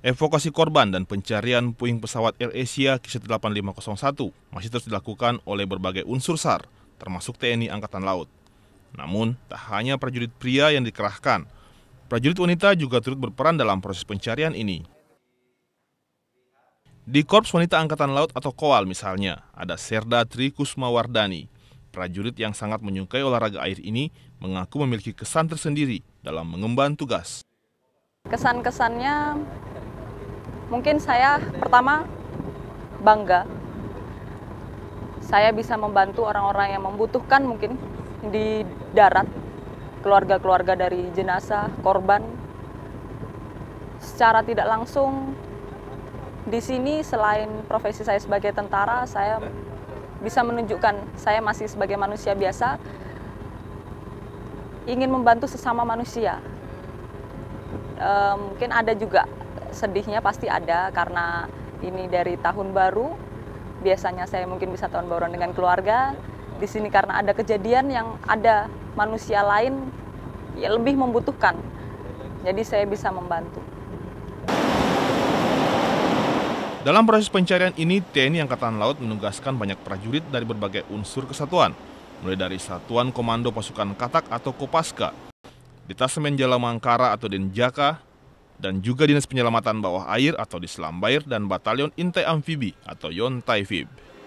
Evakuasi korban dan pencarian puing pesawat Air Asia KC-8501 masih terus dilakukan oleh berbagai unsur SAR, termasuk TNI Angkatan Laut. Namun, tak hanya prajurit pria yang dikerahkan, prajurit wanita juga turut berperan dalam proses pencarian ini. Di Korps Wanita Angkatan Laut atau KOAL misalnya, ada Serda Tri Kusmawardani. Prajurit yang sangat menyukai olahraga air ini mengaku memiliki kesan tersendiri dalam mengemban tugas. Kesan-kesannya Mungkin saya pertama bangga saya bisa membantu orang-orang yang membutuhkan mungkin di darat keluarga-keluarga dari jenazah korban secara tidak langsung di sini selain profesi saya sebagai tentara saya bisa menunjukkan saya masih sebagai manusia biasa ingin membantu sesama manusia e, mungkin ada juga sedihnya pasti ada karena ini dari tahun baru. Biasanya saya mungkin bisa tahun baru dengan keluarga. Di sini karena ada kejadian yang ada manusia lain ya lebih membutuhkan. Jadi saya bisa membantu. Dalam proses pencarian ini, TNI Angkatan Laut menugaskan banyak prajurit dari berbagai unsur kesatuan, mulai dari Satuan Komando Pasukan Katak atau Kopaska, Detasemen Jala Mangkara atau Denjaka, dan juga Dinas Penyelamatan Bawah Air atau Dislambair dan Batalion Intai Amfibi atau Yontai Fib.